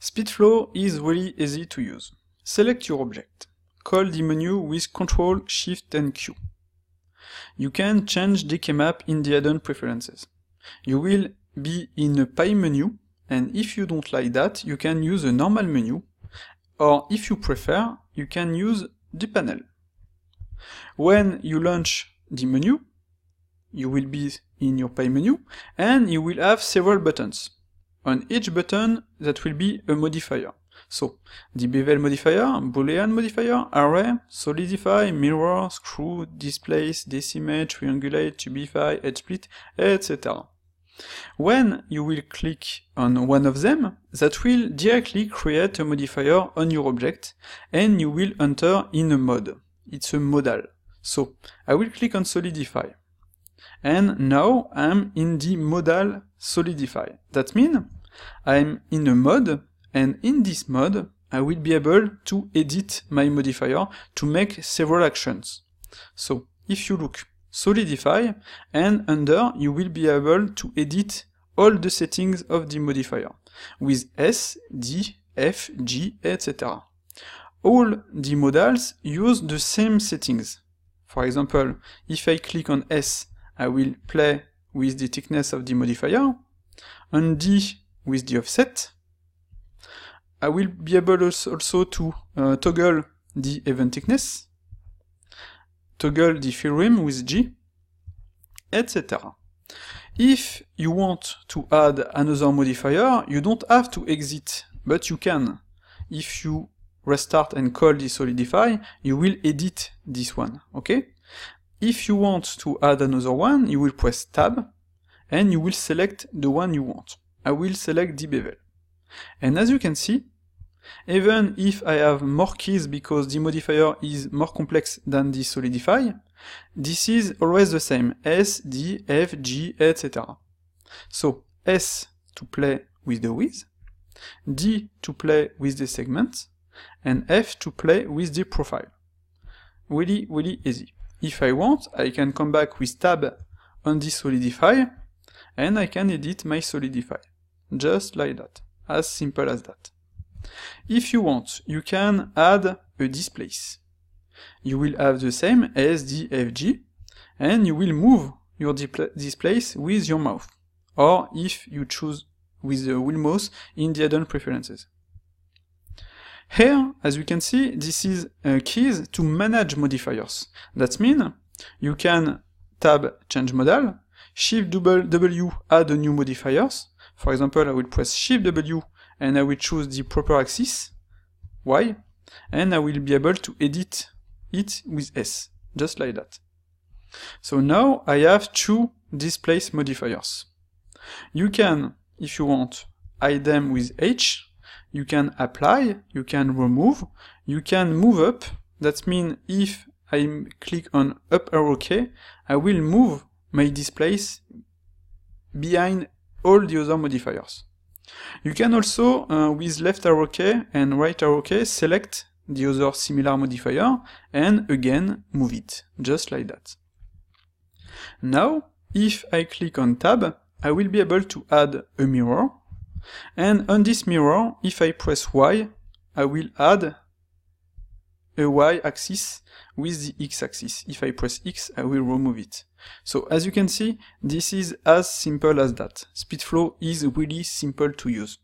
SpeedFlow is really easy to use. Select your object. Call the menu with Ctrl, Shift and Q. You can change the keymap in the add-on preferences. You will be in a pie menu and if you don't like that, you can use a normal menu or if you prefer, you can use the panel. When you launch the menu, you will be in your pie menu and you will have several buttons on each button that will be a modifier. So, the bevel modifier, boolean modifier, array, solidify, mirror, screw, displace, decimate, triangulate, tubify, edge split, etc. When you will click on one of them, that will directly create a modifier on your object, and you will enter in a mode. It's a modal. So, I will click on solidify. And now I'm in the modal solidify. That means I'm in a mode and in this mode I will be able to edit my modifier to make several actions. So if you look solidify and under you will be able to edit all the settings of the modifier with S, D, F, G, etc. All the modals use the same settings. For example, if I click on S, I will play with the thickness of the modifier, and D with the offset. I will be able also to uh, toggle the event thickness, toggle the fill rim with G, etc. If you want to add another modifier, you don't have to exit, but you can. If you restart and call the solidify, you will edit this one, okay? If you want to add another one, you will press tab and you will select the one you want. I will select dbevel. And as you can see, even if I have more keys because the modifier is more complex than the solidify, this is always the same, S, D, F, G, etc. So S to play with the width, D to play with the segment, and F to play with the profile. Really, really easy. If I want, I can come back with tab on this solidify and I can edit my solidify. Just like that. As simple as that. If you want, you can add a displace. You will have the same as FG, and you will move your displace with your mouth or if you choose with the wheel mouse in the add-on preferences. Here, as we can see, this is uh, keys to manage modifiers. That means you can tab change modal, shift W add a new modifiers. For example, I will press shift W and I will choose the proper axis, Y, and I will be able to edit it with S, just like that. So now I have two displace modifiers. You can, if you want, hide them with H, you can apply, you can remove, you can move up. That means if I click on up arrow key, I will move my displays behind all the other modifiers. You can also, uh, with left arrow key and right arrow key, select the other similar modifier and again move it, just like that. Now, if I click on tab, I will be able to add a mirror and on this mirror, if I press Y, I will add a Y axis with the X axis. If I press X, I will remove it. So as you can see, this is as simple as that. SpeedFlow is really simple to use.